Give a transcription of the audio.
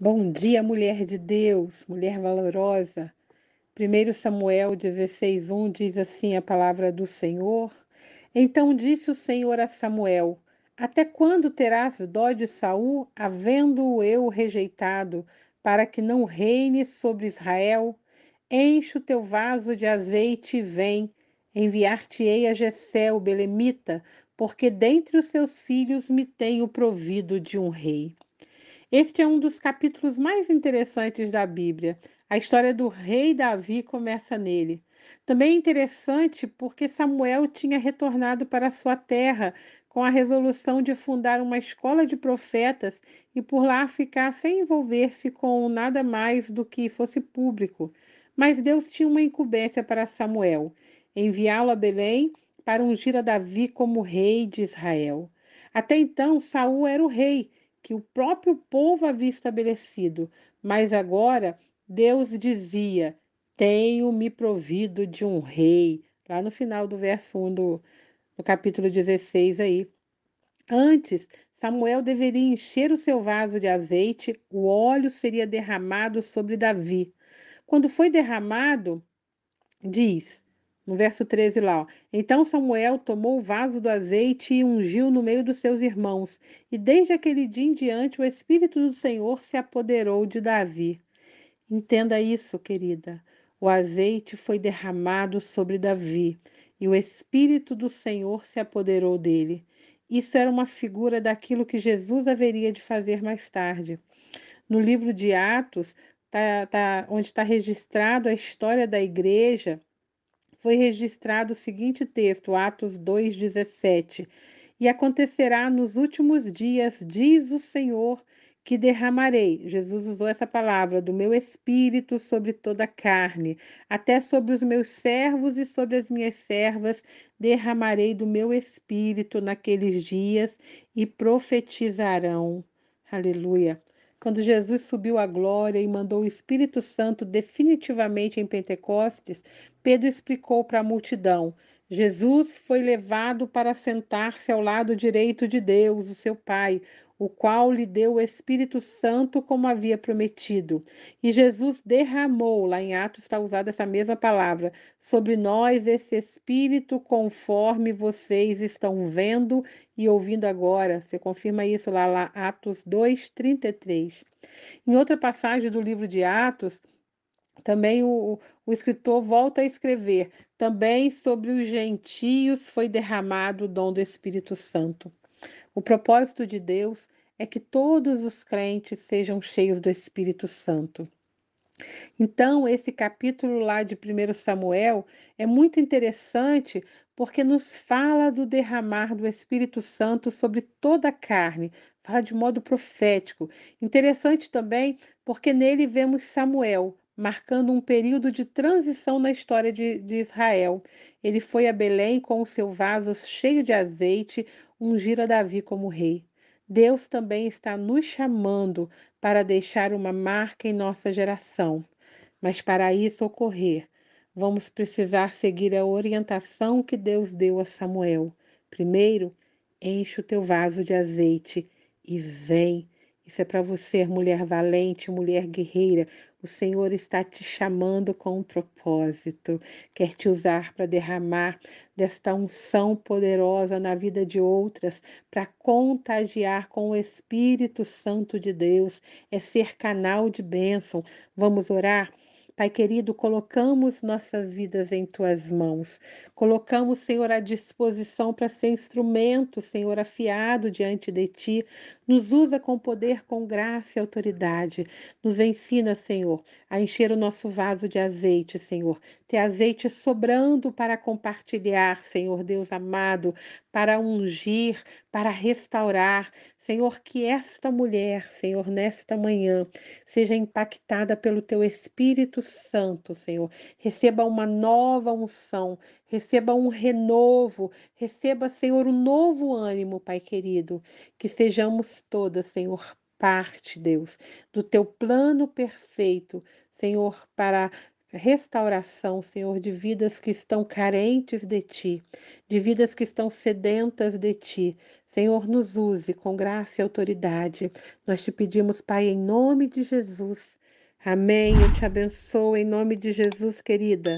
Bom dia, mulher de Deus, mulher valorosa. 1 Samuel 16:1 diz assim a palavra do Senhor: Então disse o Senhor a Samuel: Até quando terás dó de Saul, havendo-o eu rejeitado, para que não reine sobre Israel? Enche o teu vaso de azeite e vem, enviar-te-ei a Jessé, o belemita, porque dentre os seus filhos me tenho provido de um rei. Este é um dos capítulos mais interessantes da Bíblia. A história do rei Davi começa nele. Também é interessante porque Samuel tinha retornado para sua terra com a resolução de fundar uma escola de profetas e por lá ficar sem envolver-se com nada mais do que fosse público. Mas Deus tinha uma incumbência para Samuel: enviá-lo a Belém para ungir a Davi como rei de Israel. Até então, Saul era o rei, que o próprio povo havia estabelecido, mas agora Deus dizia: Tenho-me provido de um rei. Lá no final do verso 1 do, do capítulo 16 aí. Antes, Samuel deveria encher o seu vaso de azeite, o óleo seria derramado sobre Davi. Quando foi derramado, diz: no verso 13 lá. Ó. Então Samuel tomou o vaso do azeite e ungiu no meio dos seus irmãos. E desde aquele dia em diante, o Espírito do Senhor se apoderou de Davi. Entenda isso, querida. O azeite foi derramado sobre Davi e o Espírito do Senhor se apoderou dele. Isso era uma figura daquilo que Jesus haveria de fazer mais tarde. No livro de Atos, tá, tá, onde está registrado a história da igreja, foi registrado o seguinte texto, Atos 2,17: E acontecerá nos últimos dias, diz o Senhor, que derramarei, Jesus usou essa palavra, do meu espírito sobre toda a carne, até sobre os meus servos e sobre as minhas servas, derramarei do meu espírito naqueles dias e profetizarão. Aleluia quando Jesus subiu à glória e mandou o Espírito Santo definitivamente em Pentecostes, Pedro explicou para a multidão: Jesus foi levado para sentar-se ao lado direito de Deus, o seu Pai o qual lhe deu o Espírito Santo como havia prometido. E Jesus derramou, lá em Atos está usada essa mesma palavra, sobre nós esse Espírito conforme vocês estão vendo e ouvindo agora. Você confirma isso lá, lá Atos 2, 33. Em outra passagem do livro de Atos, também o, o escritor volta a escrever: também sobre os gentios foi derramado o dom do Espírito Santo. O propósito de Deus é que todos os crentes sejam cheios do Espírito Santo. Então, esse capítulo lá de 1 Samuel é muito interessante porque nos fala do derramar do Espírito Santo sobre toda a carne, fala de modo profético. Interessante também porque nele vemos Samuel, marcando um período de transição na história de, de, Israel. Ele foi a Belém com o seu vaso cheio de azeite, a Davi como rei. Deus também está nos chamando para deixar uma marca em nossa geração. Mas para isso ocorrer, vamos precisar seguir a orientação que Deus deu a Samuel. Primeiro, enche o teu vaso de azeite e vem isso é para você, mulher valente, mulher guerreira. O Senhor está te chamando com um propósito, quer te usar para derramar desta unção poderosa na vida de outras, para contagiar com o Espírito Santo de Deus, é ser canal de bênção. Vamos orar? Pai querido, colocamos nossas vidas em tuas mãos. Colocamos, Senhor, à disposição para ser instrumento, Senhor, afiado diante de ti. Nos usa com poder, com graça e autoridade. Nos ensina, Senhor, a encher o nosso vaso de azeite, Senhor. Ter azeite sobrando para compartilhar, Senhor Deus amado, para ungir, para restaurar. Senhor, que esta mulher, Senhor, nesta manhã, seja impactada pelo teu Espírito Santo, Senhor. Receba uma nova unção, receba um renovo, receba, Senhor, um novo ânimo, Pai querido. Que sejamos todas, Senhor, parte, Deus, do teu plano perfeito, Senhor, para restauração, Senhor, de vidas que estão carentes de Ti, de vidas que estão sedentas de Ti. Senhor, nos use com graça e autoridade. Nós te pedimos, Pai, em nome de Jesus. Amém. Eu te abençoo em nome de Jesus, querida.